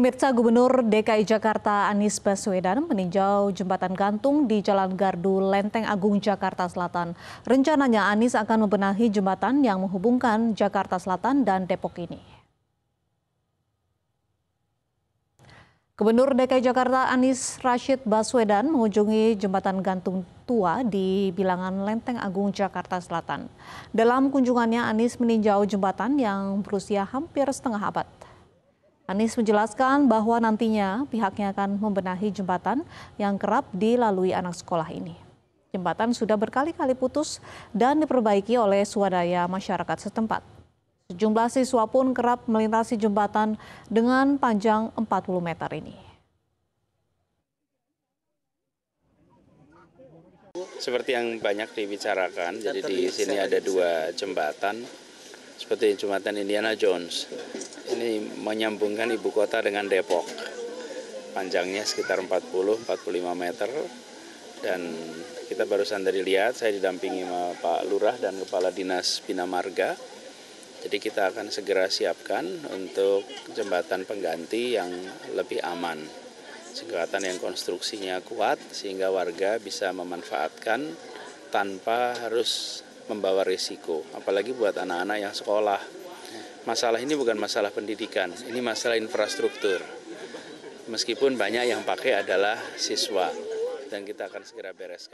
Pemirsa Gubernur DKI Jakarta Anies Baswedan meninjau jembatan gantung di Jalan Gardu Lenteng Agung Jakarta Selatan. Rencananya Anies akan membenahi jembatan yang menghubungkan Jakarta Selatan dan Depok ini. Gubernur DKI Jakarta Anies Rashid Baswedan mengunjungi jembatan gantung tua di bilangan Lenteng Agung Jakarta Selatan. Dalam kunjungannya Anies meninjau jembatan yang berusia hampir setengah abad. Anies menjelaskan bahwa nantinya pihaknya akan membenahi jembatan yang kerap dilalui anak sekolah ini. Jembatan sudah berkali-kali putus dan diperbaiki oleh swadaya masyarakat setempat. Sejumlah siswa pun kerap melintasi jembatan dengan panjang 40 meter ini. Seperti yang banyak dibicarakan, jadi di sini ada dua jembatan, seperti jembatan Indiana Jones ini menyambungkan ibu kota dengan Depok. Panjangnya sekitar 40-45 meter. Dan kita barusan dari lihat, saya didampingi sama Pak Lurah dan Kepala Dinas Bina Marga. Jadi kita akan segera siapkan untuk jembatan pengganti yang lebih aman. Jembatan yang konstruksinya kuat sehingga warga bisa memanfaatkan tanpa harus membawa risiko. Apalagi buat anak-anak yang sekolah masalah ini bukan masalah pendidikan, ini masalah infrastruktur. Meskipun banyak yang pakai adalah siswa dan kita akan segera bereskan.